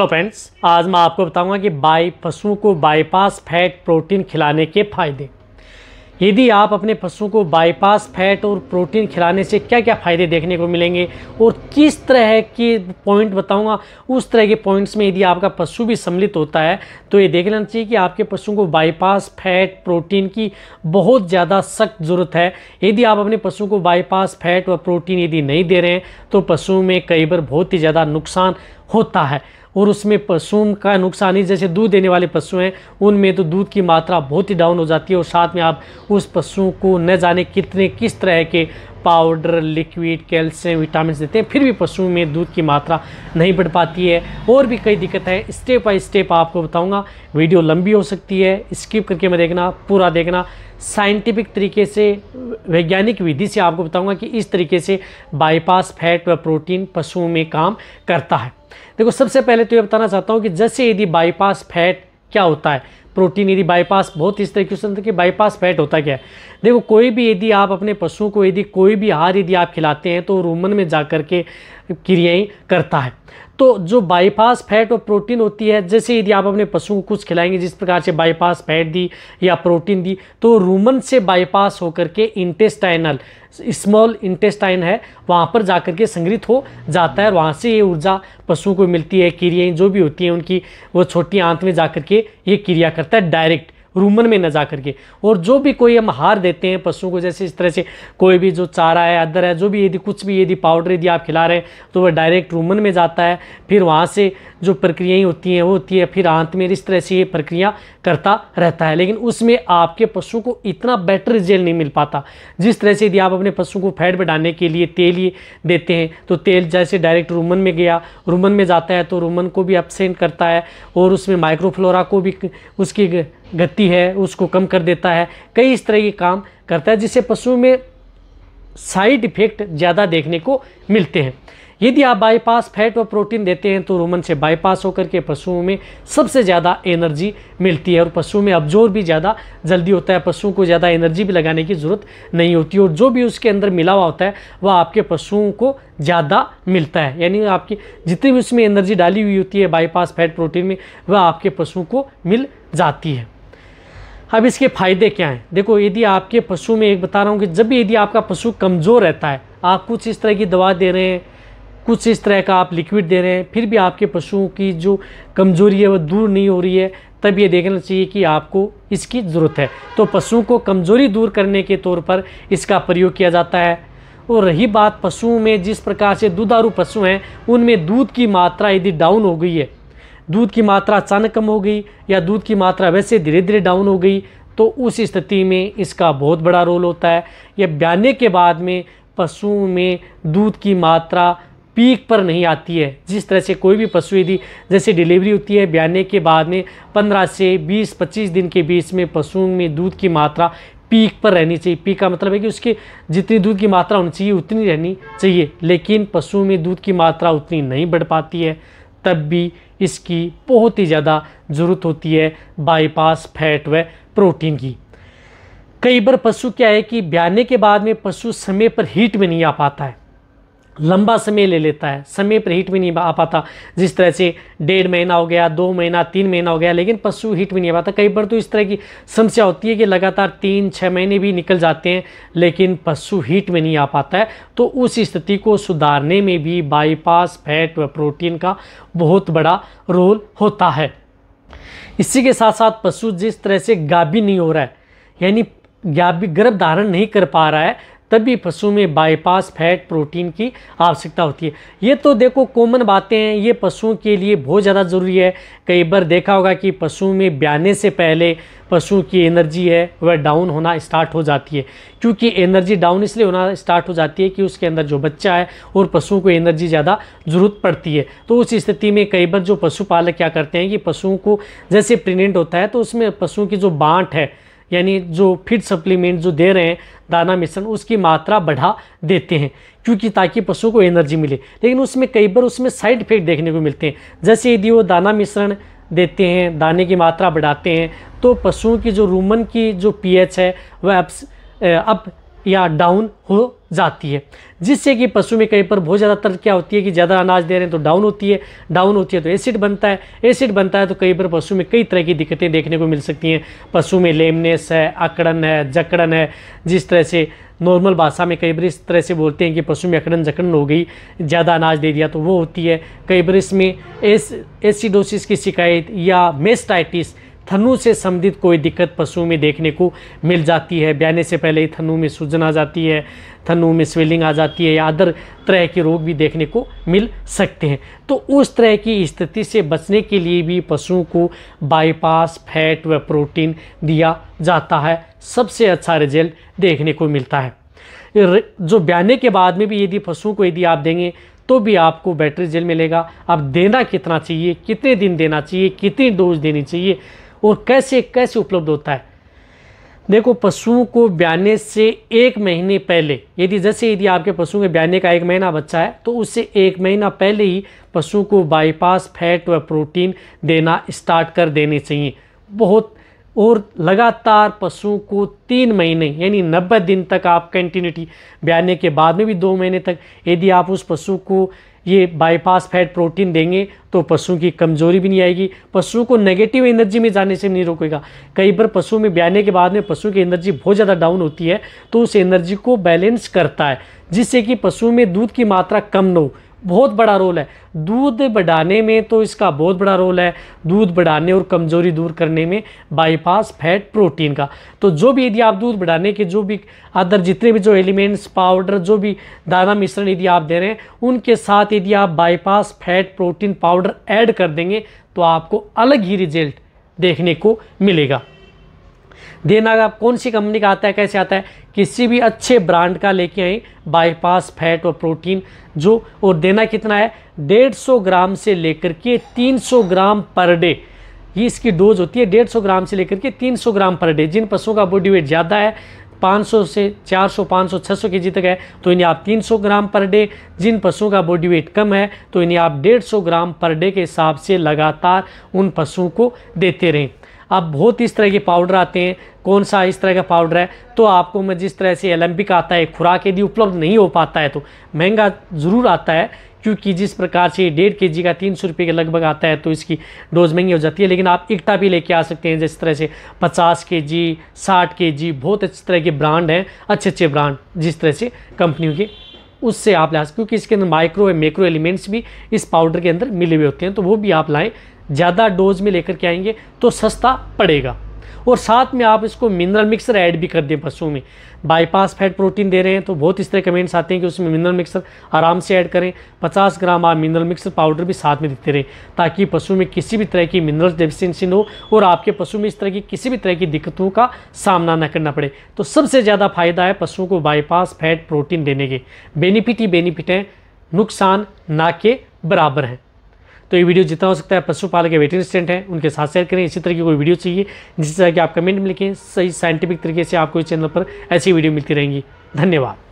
hello friends आज मैं आपको बताऊंगा कि बाई पशुओं को बाईपास फैट प्रोटीन खिलाने के फायदे यदि आप अपने पशुओं को बाईपास फैट और प्रोटीन खिलाने से क्या क्या फ़ायदे देखने को मिलेंगे और किस तरह के पॉइंट बताऊंगा उस तरह के पॉइंट्स में यदि आपका पशु भी सम्मिलित होता है तो ये देख लेना चाहिए कि आपके पशुओं को बाईपास फैट प्रोटीन की बहुत ज़्यादा सख्त ज़रूरत है यदि आप अपने पशुओं को बाईपास फैट व प्रोटीन यदि नहीं दे रहे हैं तो पशुओं में कई बार बहुत ही ज़्यादा नुकसान होता है और उसमें पशुओं का नुकसान ही जैसे दूध देने वाले पशु हैं उनमें तो दूध की मात्रा बहुत ही डाउन हो जाती है और साथ में आप उस पशुओं को न जाने कितने किस तरह के पाउडर लिक्विड कैल्शियम विटामिन देते हैं फिर भी पशुओं में दूध की मात्रा नहीं बढ़ पाती है और भी कई दिक्कत है स्टेप बाई स्टेप आपको बताऊँगा वीडियो लंबी हो सकती है स्किप करके मैं देखना पूरा देखना साइंटिफिक तरीके से वैज्ञानिक विधि से आपको बताऊंगा कि इस तरीके से बाईपास फैट व प्रोटीन पशुओं में काम करता है देखो सबसे पहले तो ये बताना चाहता हूँ कि जैसे यदि बाईपास फैट क्या होता है प्रोटीन यदि बाईपास बहुत इस तरीके से कि बाईपास फैट होता क्या है देखो कोई भी यदि आप अपने पशुओं को यदि कोई भी आहार यदि आप खिलाते हैं तो रूमन में जा करके के क्रियाएँ करता है तो जो बाईपास फैट और प्रोटीन होती है जैसे यदि आप अपने पशु को कुछ खिलाएंगे जिस प्रकार से बाईपास फैट दी या प्रोटीन दी तो रूमन से बाईपास होकर के इंटेस्टाइनल स्मॉल इंटेस्टाइन है वहाँ पर जाकर के संग्रहित हो जाता है और वहाँ से ये ऊर्जा पशु को मिलती है क्रियाएँ जो भी होती हैं उनकी वो छोटी आंत में कर के ये क्रिया करता है डायरेक्ट रूमन में न जा करके और जो भी कोई हम हार देते हैं पशुओं को जैसे इस तरह से कोई भी जो चारा है अदर है जो भी यदि कुछ भी यदि पाउडर यदि आप खिला रहे हैं तो वह डायरेक्ट रूमन में जाता है फिर वहाँ से जो प्रक्रियाएँ होती हैं वो होती है फिर अंत में इस तरह से ये प्रक्रिया करता रहता है लेकिन उसमें आपके पशु को इतना बेटर रिजल्ट नहीं मिल पाता जिस तरह से यदि आप अपने पशु को फैट बढ़ाने के लिए तेल ही देते हैं तो तेल जैसे डायरेक्ट रूमन में गया रूमन में जाता है तो रूमन को भी अपसेंट करता है और उसमें माइक्रोफ्लोरा को भी उसकी गति है उसको कम कर देता है कई इस तरह के काम करता है जिससे पशुओं में साइड इफेक्ट ज़्यादा देखने को मिलते हैं यदि आप बाईपास फैट और प्रोटीन देते हैं तो रोमन से बाईपास होकर के पशुओं में सबसे ज़्यादा एनर्जी मिलती है और पशुओं में अब्जोर भी ज़्यादा जल्दी होता है पशुओं को ज़्यादा एनर्जी भी लगाने की ज़रूरत नहीं होती और जो भी उसके अंदर मिला हुआ होता है वह आपके पशुओं को ज़्यादा मिलता है यानी आपकी जितनी भी उसमें एनर्जी डाली हुई होती है बाईपास फैट प्रोटीन में वह आपके पशुओं को मिल जाती है अब इसके फ़ायदे क्या हैं देखो यदि आपके पशु में एक बता रहा हूँ कि जब भी यदि आपका पशु कमज़ोर रहता है आप कुछ इस तरह की दवा दे रहे हैं कुछ इस तरह का आप लिक्विड दे रहे हैं फिर भी आपके पशुओं की जो कमज़ोरी है वह दूर नहीं हो रही है तब ये देखना चाहिए कि आपको इसकी ज़रूरत है तो पशुओं को कमज़ोरी दूर करने के तौर पर इसका प्रयोग किया जाता है और रही बात पशुओं में जिस प्रकार से दुधारू पशु हैं उनमें दूध की मात्रा यदि डाउन हो गई है दूध की मात्रा अचानक कम हो गई या दूध की मात्रा वैसे धीरे धीरे डाउन हो गई तो उस स्थिति में इसका बहुत बड़ा रोल होता है या ब्याने के बाद में पशुओं में दूध की मात्रा पीक पर नहीं आती है जिस तरह से कोई भी पशु यदि जैसे डिलीवरी होती है ब्याने के बाद में 15 से 20-25 दिन के बीच में पशुओं में दूध की मात्रा पीक पर रहनी चाहिए पीक का मतलब है कि उसके जितनी दूध की मात्रा होनी चाहिए उतनी रहनी चाहिए लेकिन पशुओं में दूध की मात्रा उतनी नहीं बढ़ पाती है तब भी इसकी बहुत ही ज़्यादा ज़रूरत होती है बाईपास फैट व प्रोटीन की कई बार पशु क्या है कि ब्याने के बाद में पशु समय पर हीट में नहीं आ पाता है लंबा समय ले लेता है समय पर हिट भी नहीं आ पाता जिस तरह से डेढ़ महीना हो गया दो महीना तीन महीना हो गया लेकिन पशु हिट भी नहीं आ पाता कई बार तो इस तरह की समस्या होती है कि लगातार तीन छः महीने भी निकल जाते हैं लेकिन पशु हिट में नहीं आ पाता है तो उस स्थिति को सुधारने में भी बाईपास फैट व प्रोटीन का बहुत बड़ा रोल होता है इसी के साथ साथ पशु जिस तरह से गाभी नहीं हो रहा है यानी गाभी गर्भ धारण नहीं कर पा रहा है तभी पशु में बाईपास फैट प्रोटीन की आवश्यकता होती है ये तो देखो कॉमन बातें हैं ये पशुओं के लिए बहुत ज़्यादा ज़रूरी है कई बार देखा होगा कि पशु में ब्याने से पहले पशु की एनर्जी है वह डाउन होना स्टार्ट हो जाती है क्योंकि एनर्जी डाउन इसलिए होना स्टार्ट हो जाती है कि उसके अंदर जो बच्चा है और पशुओं को एनर्जी ज़्यादा ज़रूरत पड़ती है तो उस स्थिति में कई बार जो पशुपालक क्या करते हैं कि पशुओं को जैसे प्रेगनेंट होता है तो उसमें पशुओं की जो बाँट है यानी जो फीड सप्लीमेंट जो दे रहे हैं दाना मिश्रण उसकी मात्रा बढ़ा देते हैं क्योंकि ताकि पशु को एनर्जी मिले लेकिन उसमें कई बार उसमें साइड इफेक्ट देखने को मिलते हैं जैसे यदि वो दाना मिश्रण देते हैं दाने की मात्रा बढ़ाते हैं तो पशुओं की जो रूमन की जो पीएच है वह अब या डाउन हो जाती है जिससे कि पशु में कहीं पर बहुत ज़्यादातर क्या होती है कि ज़्यादा अनाज दे रहे हैं तो डाउन होती है डाउन होती है तो एसिड बनता है एसिड बनता है तो कहीं पर पशु में कई तरह की दिक्कतें देखने को मिल सकती हैं पशु में लेमनेस है अकड़न है जकड़न है जिस तरह से नॉर्मल भाषा में कई बार इस तरह से बोलते हैं कि पशु में अकड़न जकड़न हो गई ज़्यादा अनाज दे दिया तो वो होती है कई बार इसमें एस एसिडोसिस की शिकायत या मेस्टाइटिस थनु से संबंधित कोई दिक्कत पशु में देखने को मिल जाती है ब्याने से पहले ही थनु में सूजन आ जाती है थनु में स्वेलिंग आ जाती है या अदर तरह के रोग भी देखने को मिल सकते हैं तो उस तरह की स्थिति से बचने के लिए भी पशुओं को बाईपास फैट व प्रोटीन दिया जाता है सबसे अच्छा रिजल्ट देखने को मिलता है जो ब्याने के बाद में भी यदि पशुओं को यदि आप देंगे तो भी आपको बैटरी जेल मिलेगा अब देना कितना चाहिए कितने दिन देना चाहिए कितनी डोज देनी चाहिए और कैसे कैसे उपलब्ध होता है देखो पशुओं को ब्याने से एक महीने पहले यदि जैसे यदि आपके पशुओं के ब्याने का एक महीना बच्चा है तो उससे एक महीना पहले ही पशु को बाईपास फैट व प्रोटीन देना स्टार्ट कर देने चाहिए बहुत और लगातार पशुओं को तीन महीने यानी नब्बे दिन तक आप कंटिन्यूटी ब्याने के बाद में भी दो महीने तक यदि आप उस पशु को ये बाईपास फैट प्रोटीन देंगे तो पशुओं की कमजोरी भी नहीं आएगी पशुओं को नेगेटिव एनर्जी में जाने से नहीं रोकेगा कई बार पशुओं में ब्याने के बाद में पशु की एनर्जी बहुत ज़्यादा डाउन होती है तो उस एनर्जी को बैलेंस करता है जिससे कि पशुओं में दूध की मात्रा कम न हो बहुत बड़ा रोल है दूध बढ़ाने में तो इसका बहुत बड़ा रोल है दूध बढ़ाने और कमज़ोरी दूर करने में बाईपास फैट प्रोटीन का तो जो भी यदि आप दूध बढ़ाने के जो भी अदर जितने भी जो एलिमेंट्स पाउडर जो भी दाना मिश्रण यदि आप दे रहे हैं उनके साथ यदि आप bypass fat protein powder add कर देंगे तो आपको अलग ही रिजल्ट देखने को मिलेगा देना आप कौन सी कंपनी का आता है कैसे आता है किसी भी अच्छे ब्रांड का लेके आए बाईपास फैट और प्रोटीन जो और देना कितना है 150 ग्राम से लेकर के 300 ग्राम पर डे ये इसकी डोज होती है 150 ग्राम से लेकर के 300 ग्राम पर डे जिन पशुओं का बॉडी वेट ज़्यादा है 500 से 400, 500, 600 के जी तक है तो इन्हें आप 300 ग्राम पर डे जिन पशुओं का बॉडी वेट कम है तो इन्हें आप 150 ग्राम पर डे के हिसाब से लगातार उन पशुओं को देते रहें अब बहुत इस तरह के पाउडर आते हैं कौन सा इस तरह का पाउडर है तो आपको मैं जिस तरह से एलम्बिक आता है खुराक यदि उपलब्ध नहीं हो पाता है तो महंगा ज़रूर आता है क्योंकि जिस प्रकार से डेढ़ के जी का तीन सौ रुपये के लगभग आता है तो इसकी डोज महंगी हो जाती है लेकिन आप एकता भी लेके आ सकते हैं जिस तरह से पचास के जी साठ के जी बहुत अच्छी तरह के ब्रांड हैं अच्छे अच्छे ब्रांड जिस तरह से कंपनियों के उससे आप ला सकते क्योंकि इसके अंदर माइक्रो एंड मैक्रो एलिमेंट्स भी इस पाउडर के अंदर मिले हुए होते हैं तो वो भी आप लाएँ ज़्यादा डोज में लेकर के आएंगे तो सस्ता पड़ेगा और साथ में आप इसको मिनरल मिक्सर ऐड भी कर दें पशुओं में बाईपास फैट प्रोटीन दे रहे हैं तो बहुत इस तरह कमेंट्स आते हैं कि उसमें मिनरल मिक्सर आराम से ऐड करें 50 ग्राम आप मिनरल मिक्सर पाउडर भी साथ में देते रहें ताकि पशु में किसी भी तरह की मिनरल डेफिशिएंसी हो और आपके पशु में इस तरह की किसी भी तरह की दिक्कतों का सामना न करना पड़े तो सबसे ज़्यादा फायदा है पशुओं को बाईपास फैट प्रोटीन देने के बेनिफिट ही बेनिफिट हैं नुकसान ना के बराबर हैं तो ये वीडियो जितना हो सकता है पशुपालक के वेटिंग स्टेंट है उनके साथ शेयर करें इसी तरह की कोई वीडियो चाहिए जिससे कि आप कमेंट में लिखें सही साइंटिफिक तरीके से आपको इस चैनल पर ऐसी वीडियो मिलती रहेंगी धन्यवाद